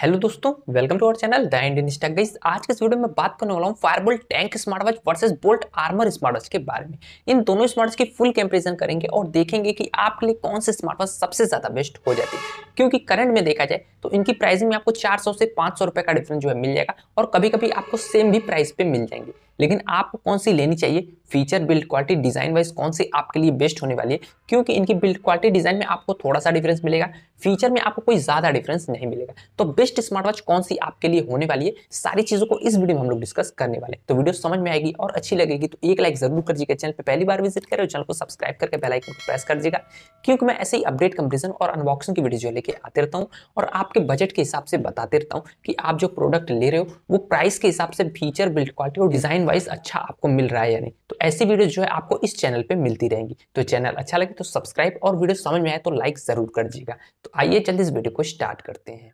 hello दोस्तों welcome to our channel the Indian stack guys आज के इस वीडियो में बात करने वाला हूँ Fireboltt tank smart watch versus bolt armour smart watch के बारे में इन दोनों स्मार्ट वॉच की फुल कंपेरिजन करेंगे और देखेंगे कि आपके लिए कौन से स्मार्ट वॉच सबसे ज़्यादा बेस्ट हो जाती है क्योंकि करंट में देखा जाए तो इनकी प्राइसिंग में आपको चार से पांच सौ का डिफरेंस जो है मिल जाएगा और कभी कभी आपको सेम भी प्राइस पे मिल जाएंगे लेकिन आपको कौन सी लेनी चाहिए feature build quality design wise कौन सी आपके लिए बेस्ट होने वाली है क्योंकि इनकी बिल्ड क्वालिटी डिज़ाइन में आपको थोड़ा सा डिफरेंस मिलेगा फीचर में आपको कोई ज़्यादा डिफरेंस नहीं मिलेगा तो बेस्ट स्मार्ट वॉच कौन सी आपके लिए होने वाली है सारी चीज़ों को इस वीडियो में हम लोग डिस्कस करने वाले तो वीडियो समझ में आएगी और अच्छी लगेगी तो एक लाइक जरूर कर दीजिएगा चैनल पर पहली बार विजिट करें चैनल को सब्सक्राइब करके बेलाइकन को प्रेस कर दीजिएगा क्योंकि मैं ऐसे ही अपडेट कंपेरिजन और अनबॉक्सिंग की वीडियो लेकर आते रहता हूँ और आपके बजट के हिसाब से बताते रहता हूँ कि आप जो प्रोडक्ट ले रहे हो वो प्राइस के हिसाब से फीचर बिल्ड क्वालिटी और डिज़ाइन वाइज अच्छा आपको मिल रहा है या नहीं तो ऐसी वीडियो जो है आपको इस चैनल पे मिलती रहेंगी तो चैनल अच्छा लगे तो सब्सक्राइब और वीडियो समझ में आए तो लाइक ज़रूर कर दीजिएगा तो आइए जल्दी इस वीडियो को स्टार्ट करते हैं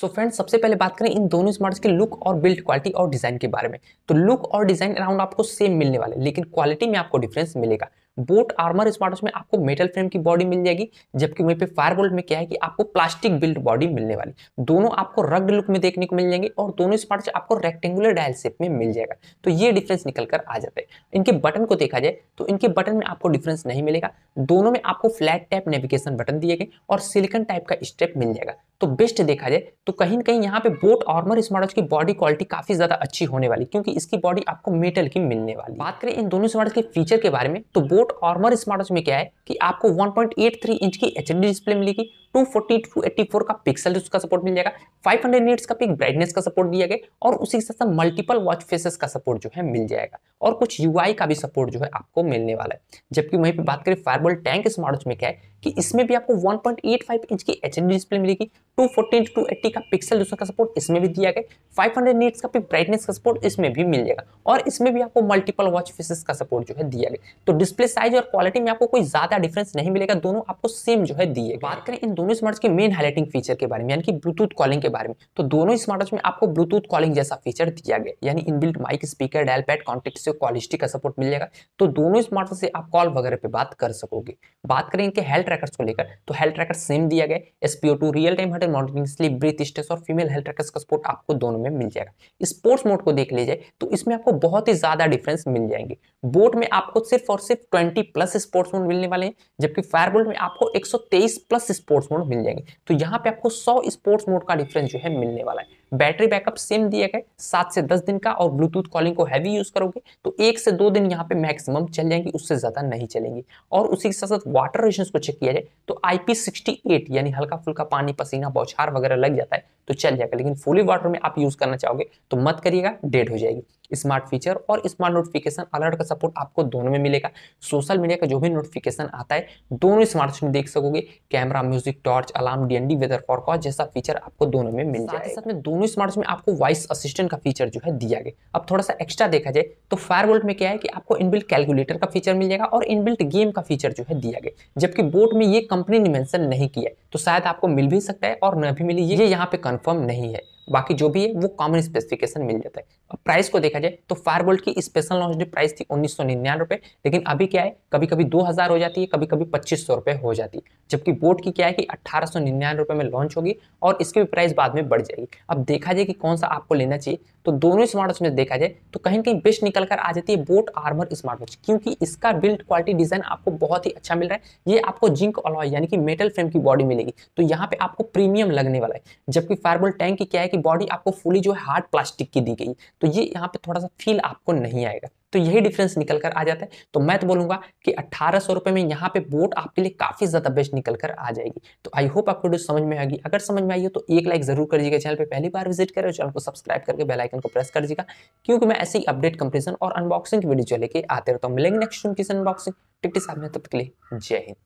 सो so फ्रेंड्स सबसे पहले बात करें इन दोनों स्मार्ट्स के लुक और बिल्ड क्वालिटी और डिज़ाइन के बारे में तो लुक और डिज़ाइन अराउंड आपको सेम मिलने वाले लेकिन क्वालिटी में आपको डिफरेंस मिलेगा बोट आर्मर स्मार्ट में आपको मेटल फ्रेम की बॉडी मिल जाएगी जबकि वहीं पे फायरबोल्ट में क्या है कि आपको प्लास्टिक बिल्ड बॉडी मिलने वाली दोनों आपको रग्ड लुक में देखने को मिल जाएंगे और दोनों स्मार्ट आपको रेक्टेंगुलर डायल शेप में मिल जाएगा तो ये डिफरेंस निकल कर आ जाता है इनके बटन को देखा जाए तो इनके बटन में आपको डिफरेंस नहीं मिलेगा दोनों में आपको फ्लैट टाइप नेविगेशन बटन दिए गए और सिलिकन टाइप का स्टेप मिल जाएगा तो बेस्ट देखा जाए तो कहीं ना कहीं यहाँ पे बोट आर्मर स्मार्ट की बॉडी क्वालिटी काफी ज्यादा अच्छी होने वाली क्योंकि इसकी बॉडी आपको मेटल की मिलने वाली बात करें इन दोनों स्मार्ट के फीचर के बारे में तो बोट आर्मर स्मार्ट में क्या है कि आपको 1.83 इंच की एच डिस्प्ले मिलेगी 240 टू का पिक्सल उसका सपोर्ट मिल जाएगा 500 हंड्रेड का पिक ब्राइटनेस का सपोर्ट दिया गया और उसी के साथ साथ मल्टीपल वॉच फेसेस का सपोर्ट जो है मिल जाएगा और कुछ यूआई का भी सपोर्ट जो है आपको मिलने वाला है जबकि वहीं पे बात करें फायरबॉल टैंक स्मार्ट वॉच में क्या है कि इसमें भी आपको 1.85 इंच की एच डिस्प्ले मिलेगी 240 टू 280 का पिक्सल दूसरा का सपोर्ट इसमें भी दिया गया 500 हंड्रेड का पिक ब्राइटनेस का सपोर्ट इसमें भी मिल जाएगा और इसमें भी आपको मल्टीपल वॉच फेसेस का सपोर्ट जो है दिया गया तो डिस्प्ले साइज और क्वालिटी में आपको कोई ज्यादा डिफरेंस नहीं मिलेगा दोनों आपको सेम जो है दिए बात करें इन दोनों दोनों स्मार्ट के मेन हाईलाइटिंग फीचर के बारे में यानी कि ब्लूटूथ कॉलिंग के बारे में तो दोनों स्मार्ट में आपको ब्लूटूथ कॉलिंग जैसा फीचर दिया गया यानी inbuilt mic speaker dial pad contact से कॉल का सपोर्ट मिल जाएगा तो दोनों स्मार्ट से आप कॉल वगैरह पे बात कर सकोगे बात करें इनके हेल्थ ट्रैकर्स को लेकर तो हेल्थ ट्रैकर सेम दिया गया SPO two real time heart monitoring sleep breath stress और फीमेल हेल्थ ट्रैकर्स का सपोर्ट आपको दोनों में मिल जाएगा स्पोर्ट्स मोड को देख लीजिए तो इसमें आपको बहुत ही ज्यादा डिफरेंस मिल जाएंगे बोट में आपको सिर्फ और सिर्फ ट्वेंटी प्लस स्पोर्ट्स मोड मिलने वाले हैं जबकि फायरबोल्ट में आपको एक प्लस स्पोर्ट्स मोड मिल जाएंगे तो यहाँ पे आपको सौ स्पोर्ट्स मोड का डिफरेंस जो है मिलने वाला है बैटरी बैकअप सेम दिया गया सात से दस दिन का और ब्लूटूथ कॉलिंग को हैवी यूज करोगे तो एक से दो दिन यहाँ पे मैक्सिमम चल जाएंगे उससे ज्यादा नहीं चलेंगी और उसी के साथ साथ वाटर रेशन को चेक किया जाए तो आईपी यानी हल्का फुल्का पानी पसीना बौछार वगैरह लग जाता है तो चल जाएगा लेकिन फुली वाटर में आप यूज करना चाहोगे तो मत करिएगा डेड हो जाएगी स्मार्ट फीचर और स्मार्ट नोटिफिकेशन अलर्ट का सपोर्ट आपको दोनों में मिलेगा सोशल मीडिया का जो भी नोटिफिकेशन आता है दोनों स्मार्ट में देख सकोगे camera music torch alarm DND weather forecast जैसा फीचर आपको दोनों में मिल जाएगा साथ में दोनों दोनों स्मार्ट में आपको वॉइस असिस्टेंट का फीचर जो है दिया गया अब थोड़ा सा एक्स्ट्रा देखा जाए तो फायरवोल्ट में क्या है कि आपको इनबिल्ट कैलकुलेटर का फीचर मिल जाएगा और इनबिल्ट गेम का फीचर जो है दिया गया जबकि बोट में ये कंपनी ने मैंशन नहीं किया है तो शायद आपको मिल भी सकता है और न भी मिली ये यहाँ पे कन्फर्म नहीं है बाकी जो भी है वो कॉमन स्पेसिफिकेशन मिल जाता है प्राइस को देखा जाए तो फायरबोल्ट की स्पेशल लॉन्च प्राइस थी उन्नीस रुपए लेकिन अभी क्या है कभी कभी दो हो जाती है कभी कभी पच्चीस हो जाती है जबकि बोट की क्या है कि रुपए में लॉन्च होगी और इसकी भी प्राइस बाद में बढ़ जाएगी अब देखा जाए कि कौन सा आपको लेना चाहिए तो दोनों स्मार्ट में देखा जाए तो कहीं कहीं बेस्ट निकल कर आ जाती है बोट आर्मर स्मार्ट वॉच क्योंकि इसका बिल्ड क्वालिटी डिजाइन आपको बहुत ही अच्छा मिल रहा है ये आपको जिंक अलॉय यानी कि मेटल फ्रेम की बॉडी मिलेगी तो यहाँ पे आपको प्रीमियम लगने वाला है जबकि फायरबोल्ट टैंक की क्या है कि बॉडी आपको फुली जो है हार्ड प्लास्टिक की दी गई तो तो ये यहाँ पे थोड़ा सा फील आपको नहीं आएगा तो यही डिफरेंस निकल कर आ जाता है तो मैं तो बोलूंगा कि अट्ठारह सौ रुपये में यहाँ पे बोट आपके लिए काफ़ी ज़्यादा बेस्ट निकल कर आ जाएगी तो आई होप आपको वीडियो समझ में आएगी अगर समझ में आई हो तो एक लाइक जरूर कर दीजिएगा चैनल पे पहली बार विजिट करें चैनल को सब्सक्राइब करके बेलाइकन को प्रेस कर दीजिएगा क्योंकि मैं ऐसी अपडेट कंपेरिजन और अनबॉक्सिंग की वीडियो लेके आते रहता हूँ मिलेंगे नेक्स्ट किसी अनबॉक्सिंग टिकटी साहब में तब तक के लिए जय हिंद